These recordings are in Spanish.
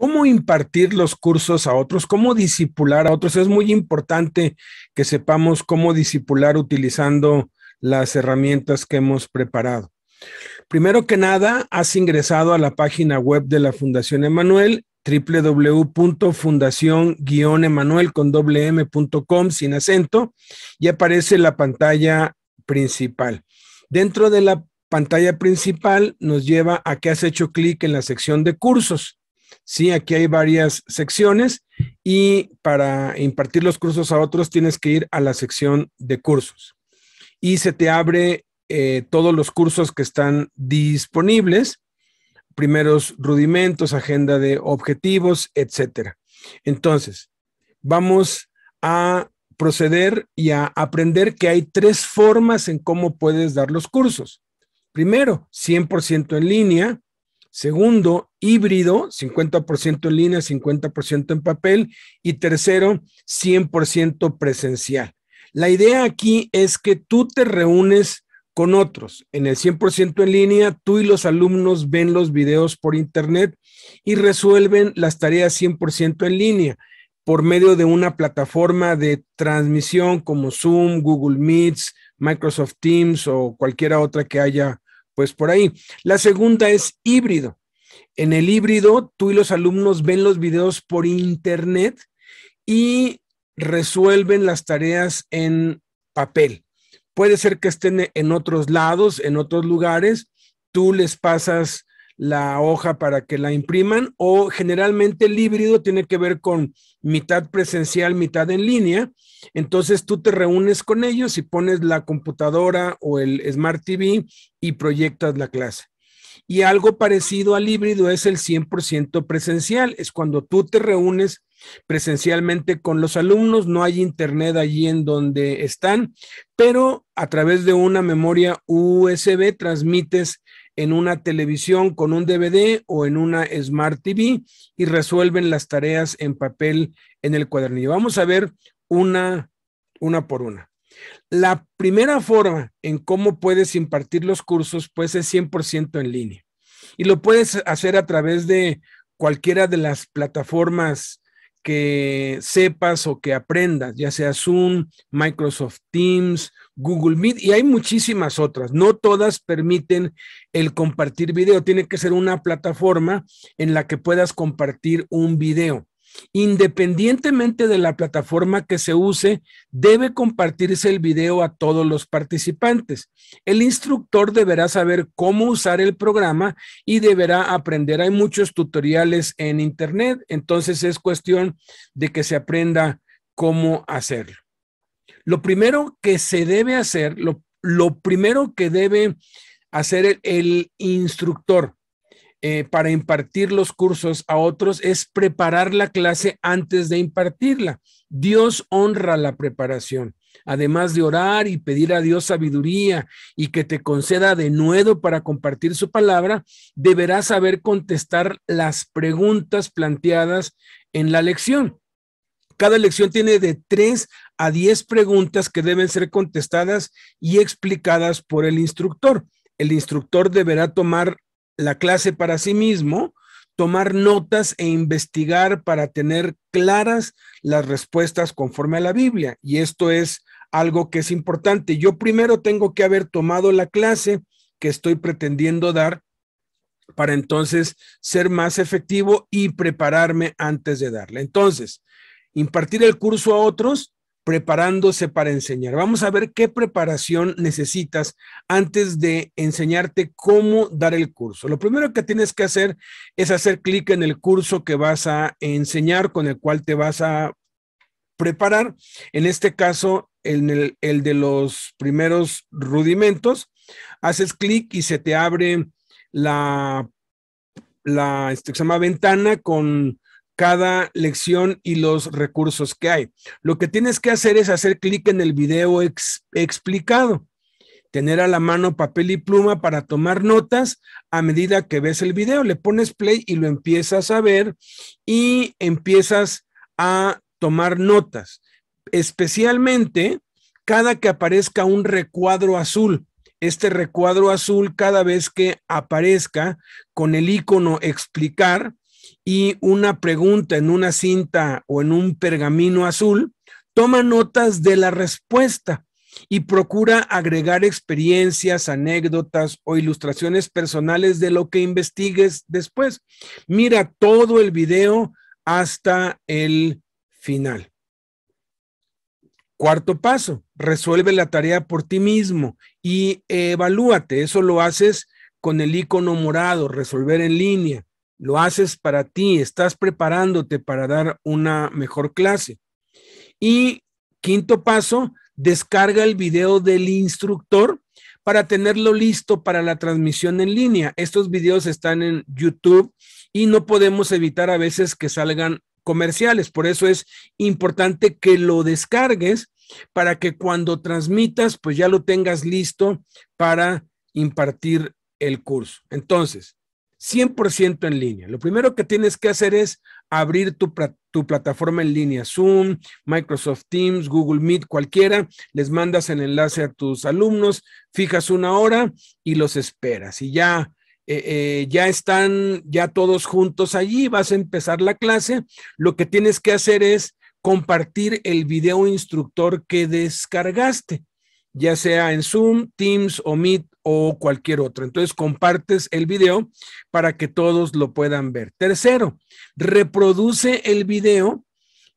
¿Cómo impartir los cursos a otros? ¿Cómo disipular a otros? Es muy importante que sepamos cómo disipular utilizando las herramientas que hemos preparado. Primero que nada, has ingresado a la página web de la Fundación Emanuel, www.fundacion-emanuel.com sin acento, y aparece la pantalla principal. Dentro de la pantalla principal nos lleva a que has hecho clic en la sección de cursos. Sí, aquí hay varias secciones y para impartir los cursos a otros tienes que ir a la sección de cursos y se te abre eh, todos los cursos que están disponibles, primeros rudimentos, agenda de objetivos, etcétera. Entonces, vamos a proceder y a aprender que hay tres formas en cómo puedes dar los cursos. Primero, 100% en línea, Segundo, híbrido, 50% en línea, 50% en papel. Y tercero, 100% presencial. La idea aquí es que tú te reúnes con otros. En el 100% en línea, tú y los alumnos ven los videos por internet y resuelven las tareas 100% en línea por medio de una plataforma de transmisión como Zoom, Google Meets, Microsoft Teams o cualquiera otra que haya pues por ahí. La segunda es híbrido. En el híbrido, tú y los alumnos ven los videos por internet y resuelven las tareas en papel. Puede ser que estén en otros lados, en otros lugares. Tú les pasas la hoja para que la impriman o generalmente el híbrido tiene que ver con mitad presencial, mitad en línea. Entonces tú te reúnes con ellos y pones la computadora o el Smart TV y proyectas la clase. Y algo parecido al híbrido es el 100% presencial, es cuando tú te reúnes presencialmente con los alumnos, no hay internet allí en donde están, pero a través de una memoria USB transmites en una televisión con un DVD o en una Smart TV y resuelven las tareas en papel en el cuadernillo. Vamos a ver una, una por una. La primera forma en cómo puedes impartir los cursos, pues es 100% en línea. Y lo puedes hacer a través de cualquiera de las plataformas que sepas o que aprendas, ya sea Zoom, Microsoft Teams, Google Meet y hay muchísimas otras. No todas permiten el compartir video. Tiene que ser una plataforma en la que puedas compartir un video. Independientemente de la plataforma que se use, debe compartirse el video a todos los participantes. El instructor deberá saber cómo usar el programa y deberá aprender. Hay muchos tutoriales en Internet, entonces es cuestión de que se aprenda cómo hacerlo. Lo primero que se debe hacer, lo, primero que debe hacer el, instructor eh, para impartir los cursos a otros es preparar la clase antes de impartirla. Dios honra la preparación. Además de orar y pedir a Dios sabiduría y que te conceda de nuevo para compartir su palabra, deberás saber contestar las preguntas planteadas en la lección. Cada lección tiene de 3 a 10 preguntas que deben ser contestadas y explicadas por el instructor. El instructor deberá tomar la clase para sí mismo, tomar notas e investigar para tener claras las respuestas conforme a la Biblia. Y esto es algo que es importante. Yo primero tengo que haber tomado la clase que estoy pretendiendo dar para entonces ser más efectivo y prepararme antes de darla. Entonces, impartir el curso a otros preparándose para enseñar. Vamos a ver qué preparación necesitas antes de enseñarte cómo dar el curso. Lo primero que tienes que hacer es hacer clic en el curso que vas a enseñar, con el cual te vas a preparar. En este caso, en el, de los primeros rudimentos, haces clic y se te abre la, la, este, se llama ventana con cada lección y los recursos que hay. Lo que tienes que hacer es hacer clic en el video explicado, tener a la mano papel y pluma para tomar notas a medida que ves el video. Le pones play y lo empiezas a ver y empiezas a tomar notas, especialmente cada que aparezca un recuadro azul este recuadro azul cada vez que aparezca con el icono explicar, y una pregunta en una cinta o en un pergamino azul, toma notas de la respuesta y procura agregar experiencias, anécdotas o ilustraciones personales de lo que investigues después. Mira todo el video hasta el final. Cuarto paso, resuelve la tarea por ti mismo y evalúate. Eso lo haces con el icono morado, resolver en línea lo haces para ti, estás preparándote para dar una mejor clase. Y quinto paso, descarga el video del instructor para tenerlo listo para la transmisión en línea. Estos videos están en YouTube y no podemos evitar a veces que salgan comerciales. Por eso es importante que lo descargues para que cuando transmitas, pues ya lo tengas listo para impartir el curso. Entonces, 100% en línea. Lo primero que tienes que hacer es abrir tu, plataforma en línea, Zoom, Microsoft Teams, Google Meet, cualquiera, les mandas el enlace a tus alumnos, fijas una hora y los esperas. Y ya, eh, eh, ya están, ya todos juntos allí, vas a empezar la clase. Lo que tienes que hacer es compartir el video instructor que descargaste, ya sea en Zoom, Teams o Meet o cualquier otro. Entonces compartes el video para que todos lo puedan ver. Tercero, reproduce el video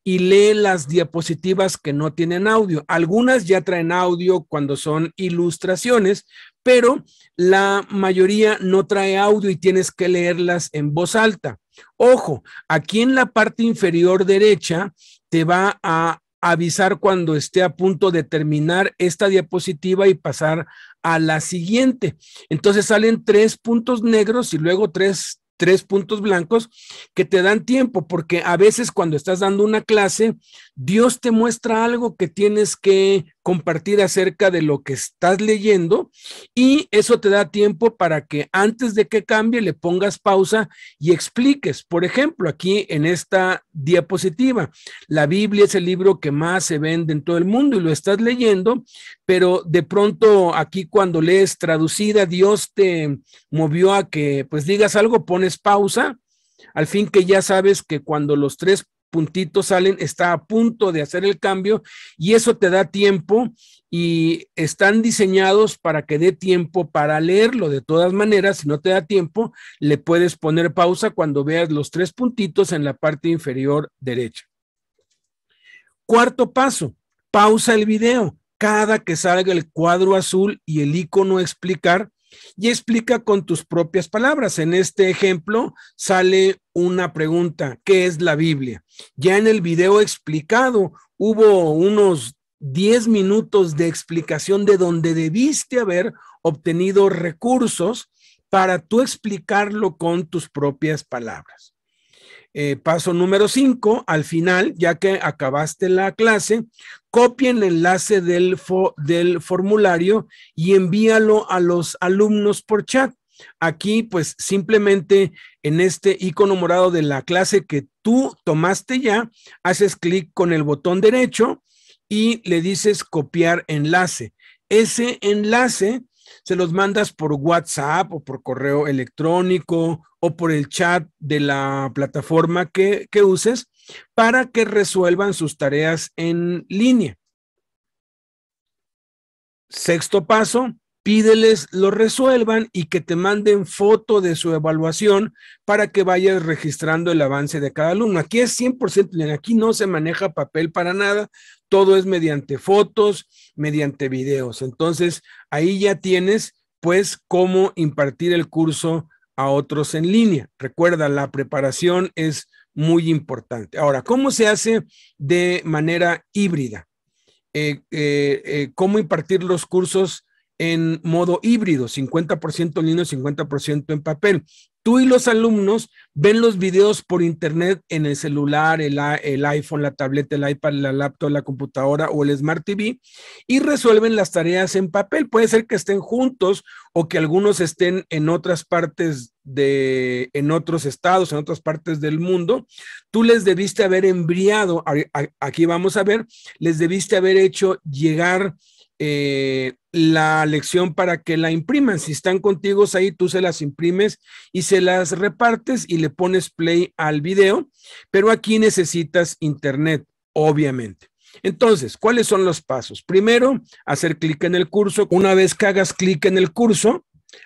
y lee las diapositivas que no tienen audio. Algunas ya traen audio cuando son ilustraciones, pero la mayoría no trae audio y tienes que leerlas en voz alta. Ojo, aquí en la parte inferior derecha te va a avisar cuando esté a punto de terminar esta diapositiva y pasar a la siguiente. Entonces salen tres puntos negros y luego tres, tres puntos blancos que te dan tiempo, porque a veces cuando estás dando una clase, Dios te muestra algo que tienes que compartir acerca de lo que estás leyendo y eso te da tiempo para que antes de que cambie le pongas pausa y expliques. Por ejemplo, aquí en esta diapositiva, la Biblia es el libro que más se vende en todo el mundo y lo estás leyendo, pero de pronto aquí cuando lees traducida, Dios te movió a que pues digas algo, pones pausa al fin que ya sabes que cuando los tres puntitos salen, está a punto de hacer el cambio y eso te da tiempo y están diseñados para que dé tiempo para leerlo. De todas maneras, si no te da tiempo, le puedes poner pausa cuando veas los tres puntitos en la parte inferior derecha. Cuarto paso, pausa el video. Cada que salga el cuadro azul y el icono explicar, y explica con tus propias palabras. En este ejemplo sale una pregunta, ¿qué es la Biblia? Ya en el video explicado hubo unos 10 minutos de explicación de donde debiste haber obtenido recursos para tú explicarlo con tus propias palabras. Eh, paso número 5, al final, ya que acabaste la clase, copia el enlace del, del formulario y envíalo a los alumnos por chat. Aquí, pues simplemente en este icono morado de la clase que tú tomaste ya, haces clic con el botón derecho y le dices copiar enlace. Ese enlace se los mandas por WhatsApp o por correo electrónico o por el chat de la plataforma que, uses para que resuelvan sus tareas en línea. Sexto paso, pídeles lo resuelvan y que te manden foto de su evaluación para que vayas registrando el avance de cada alumno. Aquí es 100%, aquí no se maneja papel para nada, todo es mediante fotos, mediante videos. Entonces, ahí ya tienes pues cómo impartir el curso a otros en línea. Recuerda, la preparación es muy importante. Ahora, ¿cómo se hace de manera híbrida? Eh, eh, eh, ¿Cómo impartir los cursos? en modo híbrido, 50% en línea, 50% en papel. Tú y los alumnos ven los videos por internet en el celular, el, iPhone, la tableta, el iPad, la laptop, la computadora o el Smart TV y resuelven las tareas en papel. Puede ser que estén juntos o que algunos estén en otras partes de, en otros estados, en otras partes del mundo. Tú les debiste haber enviado, aquí vamos a ver, les debiste haber hecho llegar eh, la lección para que la impriman. Si están contigo ahí, tú se las imprimes y se las repartes y le pones play al video, pero aquí necesitas internet, obviamente. Entonces, ¿cuáles son los pasos? Primero, hacer clic en el curso. Una vez que hagas clic en el curso,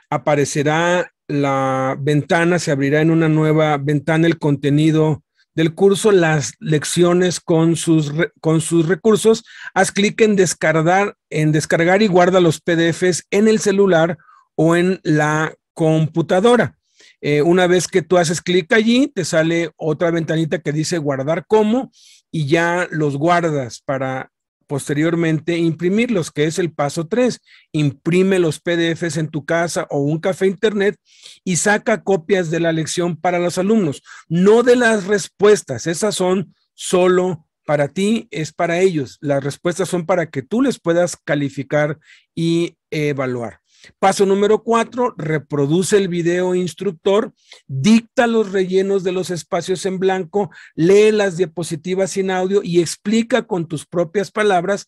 aparecerá la ventana, se abrirá en una nueva ventana el contenido del curso las lecciones con sus, con sus recursos, haz clic en descargar, en descargar y guarda los PDFs en el celular o en la computadora. Eh, una vez que tú haces clic allí, te sale otra ventanita que dice guardar como y ya los guardas para posteriormente imprimirlos, que es el paso 3. Imprime los PDFs en tu casa o un café internet y saca copias de la lección para los alumnos, no de las respuestas, esas son solo para ti, es para ellos. Las respuestas son para que tú les puedas calificar y evaluar. Paso número cuatro, reproduce el video instructor, dicta los rellenos de los espacios en blanco, lee las diapositivas sin audio y explica con tus propias palabras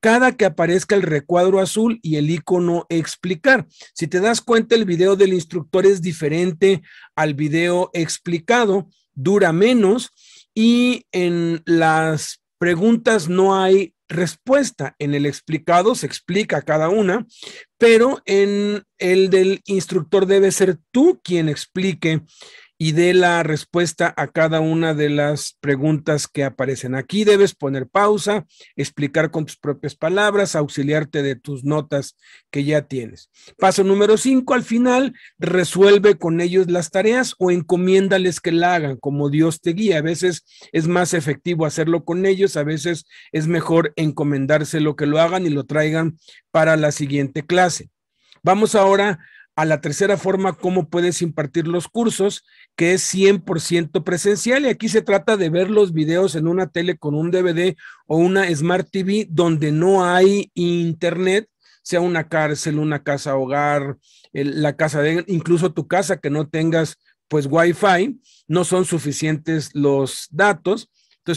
cada que aparezca el recuadro azul y el icono explicar. Si te das cuenta, el video del instructor es diferente al video explicado, dura menos y en las preguntas no hay respuesta. En el explicado se explica cada una, pero en el del instructor debe ser tú quien explique y dé la respuesta a cada una de las preguntas que aparecen. Aquí debes poner pausa, explicar con tus propias palabras, auxiliarte de tus notas que ya tienes. Paso número cinco, al final, resuelve con ellos las tareas o encomiéndales que la hagan como Dios te guía. A veces es más efectivo hacerlo con ellos, a veces es mejor encomendarse lo que lo hagan y lo traigan para la siguiente clase. Vamos ahora a la tercera forma, cómo puedes impartir los cursos, que es 100% presencial. Y aquí se trata de ver los videos en una tele con un DVD o una Smart TV donde no hay internet, sea una cárcel, una casa hogar, la casa de, incluso tu casa que no tengas pues Wi-Fi, no son suficientes los datos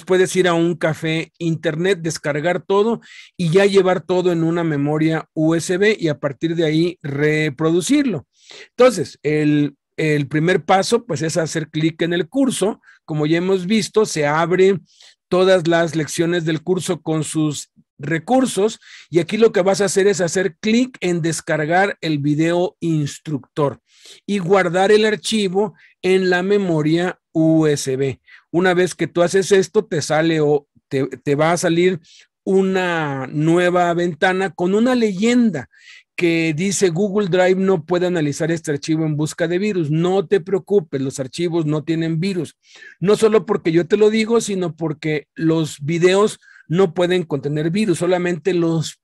puedes ir a un café internet, descargar todo y ya llevar todo en una memoria USB y a partir de ahí reproducirlo. Entonces, el, primer paso pues es hacer clic en el curso. Como ya hemos visto, se abren todas las lecciones del curso con sus recursos y aquí lo que vas a hacer es hacer clic en descargar el video instructor y guardar el archivo en la memoria USB. Una vez que tú haces esto, te sale o te, va a salir una nueva ventana con una leyenda que dice Google Drive no puede analizar este archivo en busca de virus. No te preocupes, los archivos no tienen virus. No solo porque yo te lo digo, sino porque los videos no pueden contener virus, solamente los,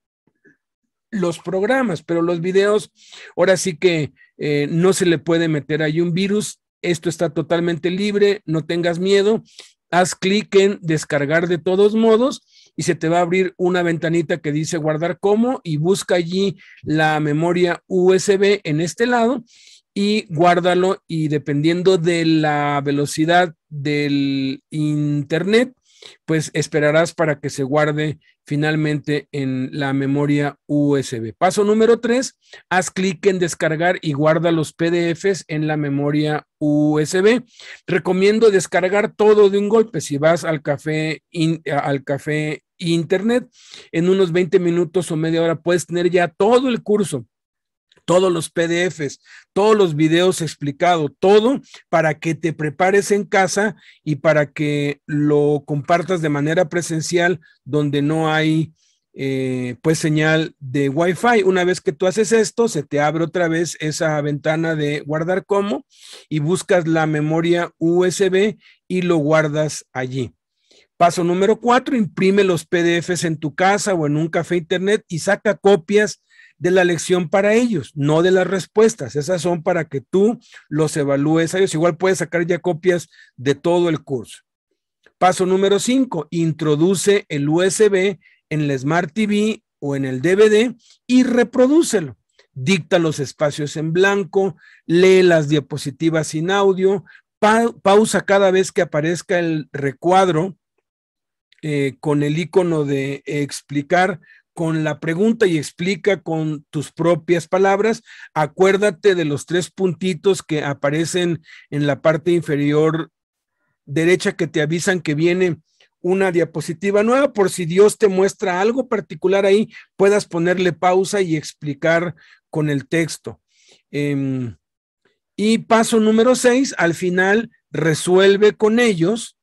los programas, pero los videos, ahora sí que eh, no se le puede meter ahí un virus esto está totalmente libre, no tengas miedo. Haz clic en descargar de todos modos y se te va a abrir una ventanita que dice guardar como y busca allí la memoria USB en este lado y guárdalo y dependiendo de la velocidad del internet, pues esperarás para que se guarde finalmente en la memoria USB. Paso número 3, haz clic en descargar y guarda los PDFs en la memoria USB. Recomiendo descargar todo de un golpe si vas al café, al café internet. En unos 20 minutos o media hora puedes tener ya todo el curso todos los PDFs, todos los videos explicados, todo para que te prepares en casa y para que lo compartas de manera presencial donde no hay eh, pues señal de Wi-Fi. Una vez que tú haces esto, se te abre otra vez esa ventana de guardar como y buscas la memoria USB y lo guardas allí. Paso número cuatro, imprime los PDFs en tu casa o en un café internet y saca copias de la lección para ellos, no de las respuestas. Esas son para que tú los evalúes a ellos. Igual puedes sacar ya copias de todo el curso. Paso número 5, introduce el USB en el Smart TV o en el DVD y reprodúcelo. Dicta los espacios en blanco, lee las diapositivas sin audio, pausa cada vez que aparezca el recuadro eh, con el icono de explicar con la pregunta y explica con tus propias palabras. Acuérdate de los tres puntitos que aparecen en la parte inferior derecha que te avisan que viene una diapositiva nueva por si Dios te muestra algo particular ahí, puedas ponerle pausa y explicar con el texto. Em, y paso número seis, al final resuelve con ellos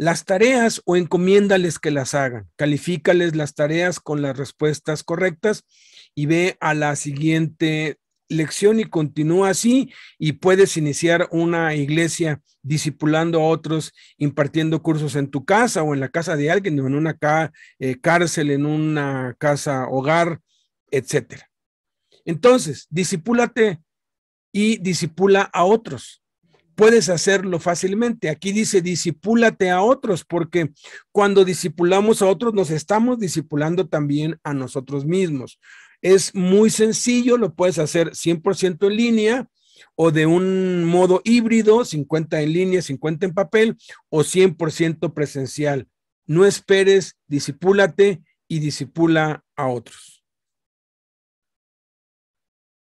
las tareas o encomiéndales que las hagan. Califícales las tareas con las respuestas correctas y ve a la siguiente lección y continúa así y puedes iniciar una iglesia discipulando a otros, impartiendo cursos en tu casa o en la casa de alguien, en una eh, cárcel, en una casa hogar, etcétera. Entonces, disipúlate y disipula a otros puedes hacerlo fácilmente. Aquí dice, disipúlate a otros, porque cuando disipulamos a otros, nos estamos disipulando también a nosotros mismos. Es muy sencillo, lo puedes hacer 100% en línea o de un modo híbrido, 50 en línea, 50 en papel o 100% presencial. No esperes, disipúlate y disipula a otros.